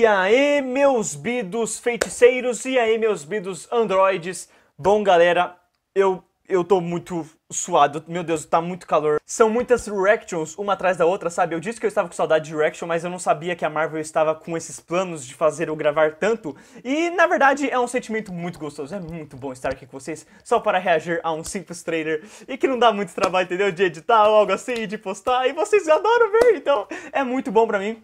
E aí, meus bidos feiticeiros, e aí, meus bidos androides. Bom, galera, eu eu tô muito suado, meu Deus, tá muito calor. São muitas reactions, uma atrás da outra, sabe? Eu disse que eu estava com saudade de reaction, mas eu não sabia que a Marvel estava com esses planos de fazer eu gravar tanto. E, na verdade, é um sentimento muito gostoso, é muito bom estar aqui com vocês, só para reagir a um simples trailer. E que não dá muito trabalho, entendeu? De editar ou algo assim, de postar, e vocês adoram ver, então é muito bom pra mim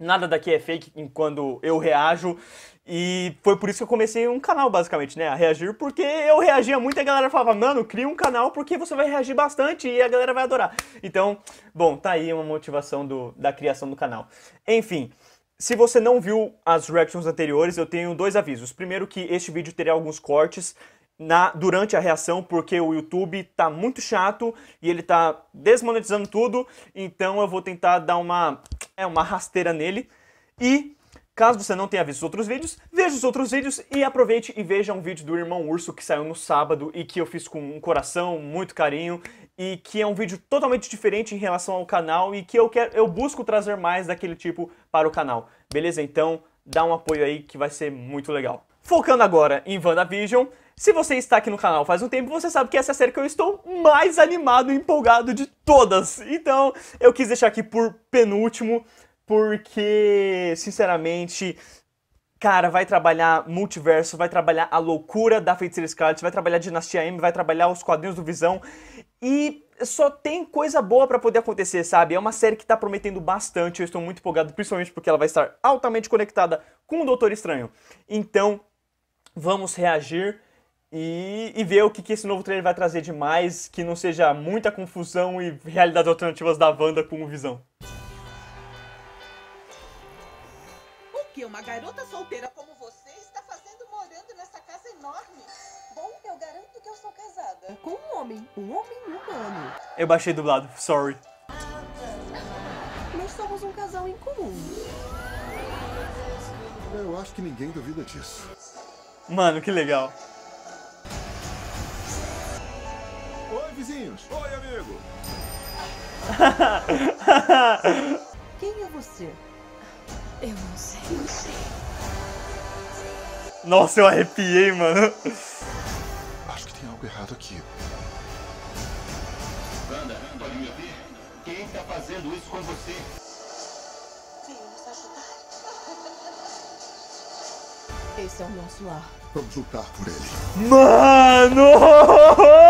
nada daqui é fake quando eu reajo. E foi por isso que eu comecei um canal, basicamente, né? A reagir, porque eu reagia muito e a galera falava, mano, cria um canal porque você vai reagir bastante e a galera vai adorar. Então, bom, tá aí uma motivação do, da criação do canal. Enfim. Se você não viu as reactions anteriores, eu tenho dois avisos. Primeiro que este vídeo teria alguns cortes, na, durante a reação, porque o YouTube tá muito chato e ele tá desmonetizando tudo, então eu vou tentar dar uma é uma rasteira nele. E caso você não tenha visto os outros vídeos, veja os outros vídeos e aproveite e veja um vídeo do Irmão Urso que saiu no sábado e que eu fiz com um coração, muito carinho e que é um vídeo totalmente diferente em relação ao canal e que eu quero, eu busco trazer mais daquele tipo para o canal. Beleza? Então dá um apoio aí que vai ser muito legal. Focando agora em WandaVision, se você está aqui no canal faz um tempo, você sabe que essa é a série que eu estou mais animado e empolgado de todas. Então, eu quis deixar aqui por penúltimo, porque, sinceramente, cara, vai trabalhar multiverso, vai trabalhar a loucura da Feiticeira Scarlet, vai trabalhar Dinastia M, vai trabalhar os quadrinhos do Visão e só tem coisa boa para poder acontecer, sabe? É uma série que tá prometendo bastante, eu estou muito empolgado, principalmente porque ela vai estar altamente conectada com o Doutor Estranho. Então, vamos reagir e, e ver o que, que esse novo trailer vai trazer de mais, que não seja muita confusão e realidades alternativas da Wanda com o Visão. O que uma garota solteira como você está fazendo morando nessa casa enorme? Bom, eu garanto que eu sou casada. Com um homem, um homem humano. Eu baixei dublado, sorry. Nós somos um casal em comum. Eu acho que ninguém duvida disso. Mano, que legal. vizinhos. Oi, amigo. Quem é você? Eu não sei. sei. Nossa, eu arrepiei, mano. Acho que tem algo errado aqui. Banda, pode me ouvir? Quem está fazendo isso com você? ajudar. Esse é o nosso lar. Vamos lutar por ele. Mano!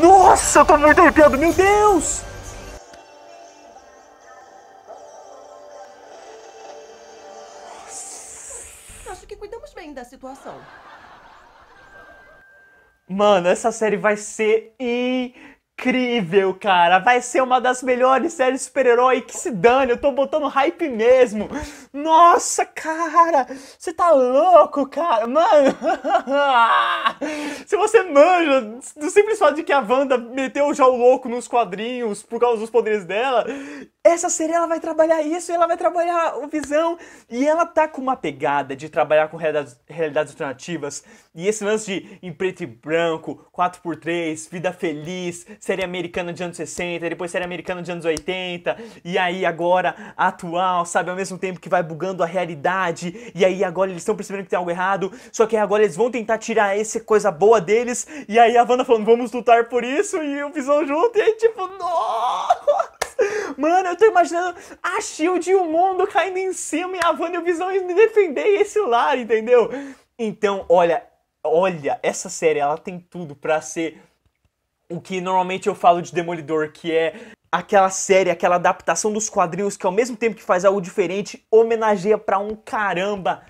Nossa, eu tô muito arrepiado, meu Deus! Acho que cuidamos bem da situação. Mano, essa série vai ser incrível, cara. Vai ser uma das melhores séries super-herói. Que se dane, eu tô botando hype mesmo. Nossa, cara! Você tá louco, cara! Mano! Se você manja do simples fato de que a Wanda meteu já o louco nos quadrinhos por causa dos poderes dela, essa série ela vai trabalhar isso, ela vai trabalhar o Visão, e ela tá com uma pegada de trabalhar com realidades, realidades alternativas, e esse lance de em preto e branco, 4x3, vida feliz, série americana de anos 60, depois série americana de anos 80, e aí agora atual, sabe, ao mesmo tempo que vai bugando a realidade, e aí agora eles estão percebendo que tem algo errado, só que agora eles vão tentar tirar essa coisa boa deles, e aí a Wanda falando, vamos lutar por isso, e o Visão junto, e aí tipo, nossa! Mano, eu tô imaginando a Shield e o mundo caindo em cima e a Wanda e o Visão indo defender esse lar, entendeu? Então, olha, olha, essa série ela tem tudo para ser o que normalmente eu falo de Demolidor, que é aquela série, aquela adaptação dos quadrinhos que ao mesmo tempo que faz algo diferente, homenageia para um caramba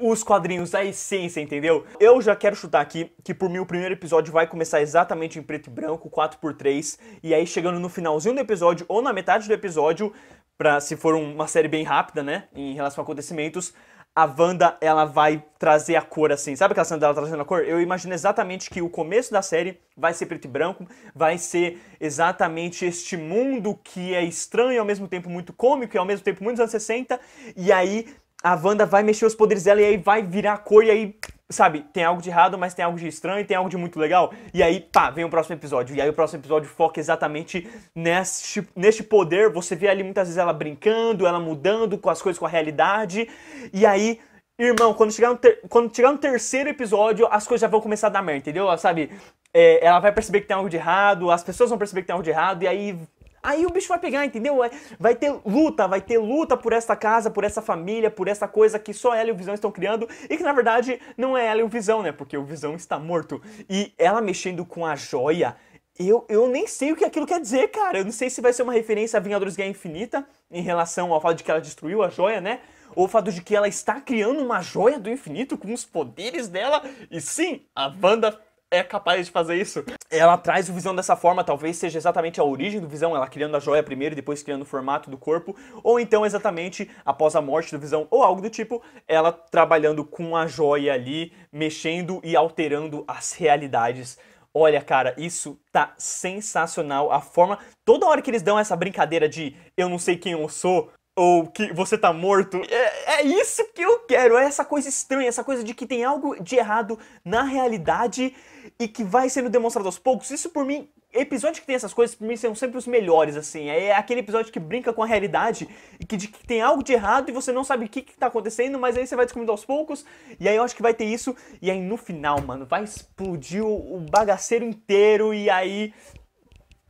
os quadrinhos, a essência, entendeu? Eu já quero chutar aqui que por mim o primeiro episódio vai começar exatamente em preto e branco, 4x3, e aí chegando no finalzinho do episódio ou na metade do episódio, para se for uma série bem rápida, né, em relação a acontecimentos, a Wanda ela vai trazer a cor assim. Sabe aquela cena dela trazendo a cor? Eu imagino exatamente que o começo da série vai ser preto e branco, vai ser exatamente este mundo que é estranho e ao mesmo tempo muito cômico e ao mesmo tempo muito dos anos 60, e aí a Wanda vai mexer os poderes dela e aí vai virar a cor e aí sabe, tem algo de errado, mas tem algo de estranho, tem algo de muito legal. E aí, pá, vem o próximo episódio. E aí o próximo episódio foca exatamente neste, neste poder. Você vê ali muitas vezes ela brincando, ela mudando com as coisas, com a realidade. E aí, irmão, quando chegar no, ter, quando chegar no terceiro episódio, as coisas já vão começar a dar merda, entendeu? Sabe? É, ela vai perceber que tem algo de errado, as pessoas vão perceber que tem algo de errado, e aí Aí o bicho vai pegar, entendeu? É, vai ter luta, vai ter luta por essa casa, por essa família, por essa coisa que só ela e o Visão estão criando e que na verdade não é ela e o Visão, né? Porque o Visão está morto. E ela mexendo com a joia, eu, eu nem sei o que aquilo quer dizer, cara. Eu não sei se vai ser uma referência a Vingadores Guerra Infinita em relação ao fato de que ela destruiu a joia, né? Ou o fato de que ela está criando uma joia do infinito com os poderes dela. E sim, a Wanda é capaz de fazer isso. Ela traz o Visão dessa forma, talvez seja exatamente a origem do Visão, ela criando a joia primeiro, depois criando o formato do corpo, ou então exatamente após a morte do Visão ou algo do tipo, ela trabalhando com a joia ali, mexendo e alterando as realidades. Olha, cara, isso tá sensacional. A forma. Toda hora que eles dão essa brincadeira de eu não sei quem eu sou, ou que você tá morto. É, é, isso que eu quero, é essa coisa estranha, essa coisa de que tem algo de errado na realidade e que vai sendo demonstrado aos poucos. Isso por mim, episódio que tem essas coisas, por mim, são sempre os melhores, assim. É aquele episódio que brinca com a realidade e que, de, que tem algo de errado e você não sabe o que, que tá acontecendo, mas aí você vai descobrindo aos poucos, e aí eu acho que vai ter isso, e aí no final, mano, vai explodir o, o bagaceiro inteiro, e aí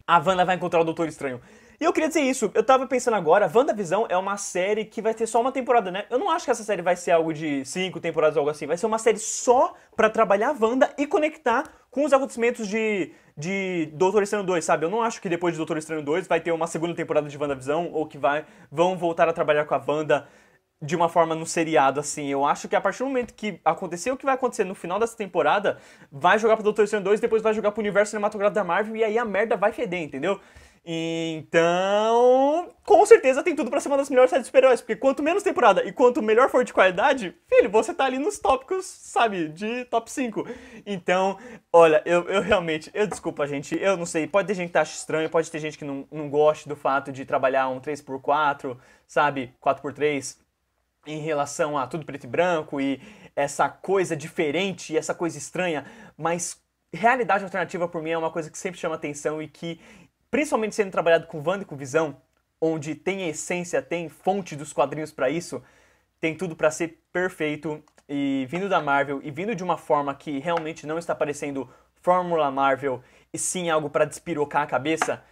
a Wanda vai encontrar o Doutor Estranho. E eu queria dizer isso, eu tava pensando agora, WandaVision é uma série que vai ter só uma temporada, né? Eu não acho que essa série vai ser algo de cinco temporadas ou algo assim, vai ser uma série só para trabalhar a Wanda e conectar com os acontecimentos de, de Doutor Estranho 2, sabe? Eu não acho que depois de Doutor Estranho 2 vai ter uma segunda temporada de WandaVision ou que vai, vão voltar a trabalhar com a Wanda de uma forma no seriado, assim. Eu acho que a partir do momento que acontecer o que vai acontecer no final dessa temporada, vai jogar pro Doutor Estranho 2, depois vai jogar pro universo cinematográfico da Marvel e aí a merda vai feder, entendeu? Então, com certeza tem tudo para ser uma das melhores séries de super-heróis, porque quanto menos temporada e quanto melhor for de qualidade, filho, você tá ali nos tópicos, sabe, de top 5. Então, olha, eu, eu realmente, eu desculpa, gente, eu não sei, pode ter gente que tá acha estranho, pode ter gente que não, não goste do fato de trabalhar um 3x4, sabe, 4x3, em relação a tudo preto e branco e essa coisa diferente, essa coisa estranha, mas realidade alternativa por mim é uma coisa que sempre chama atenção e que principalmente sendo trabalhado com Wanda e com Visão, onde tem essência, tem fonte dos quadrinhos para isso, tem tudo para ser perfeito e vindo da Marvel e vindo de uma forma que realmente não está parecendo fórmula Marvel e sim algo para despirocar a cabeça,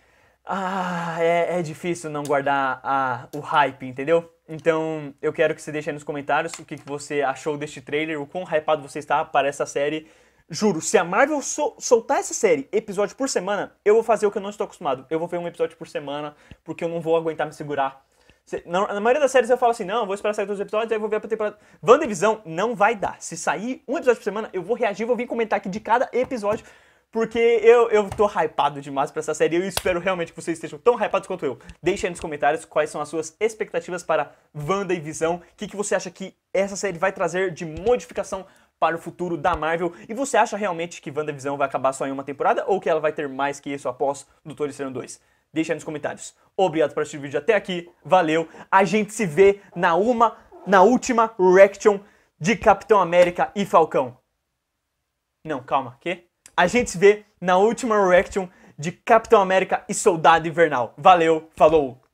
ah, é, é difícil não guardar a, o hype, entendeu? Então eu quero que você deixe aí nos comentários o que, que você achou deste trailer, o quão hypado você está para essa série Juro, se a Marvel sol soltar essa série episódio por semana, eu vou fazer o que eu não estou acostumado. Eu vou ver um episódio por semana, porque eu não vou aguentar me segurar. Na, na maioria das séries eu falo assim, não, vou esperar sair todos os episódios, aí vou ver a temporada. WandaVision não vai dar. Se sair um episódio por semana, eu vou reagir, vou vir comentar aqui de cada episódio, porque eu, eu tô hypado demais pra essa série e eu espero realmente que vocês estejam tão hypados quanto eu. Deixe aí nos comentários quais são as suas expectativas para Wanda e Visão. O que, que você acha que essa série vai trazer de modificação para o futuro da Marvel. E você acha realmente que WandaVision vai acabar só em uma temporada ou que ela vai ter mais que isso após Doutor Estranho 2? Deixa aí nos comentários. Obrigado por assistir o vídeo até aqui. Valeu. A gente se vê na uma na última reaction de Capitão América e Falcão. Não, calma, que? A gente se vê na última reaction de Capitão América e Soldado Invernal. Valeu, falou.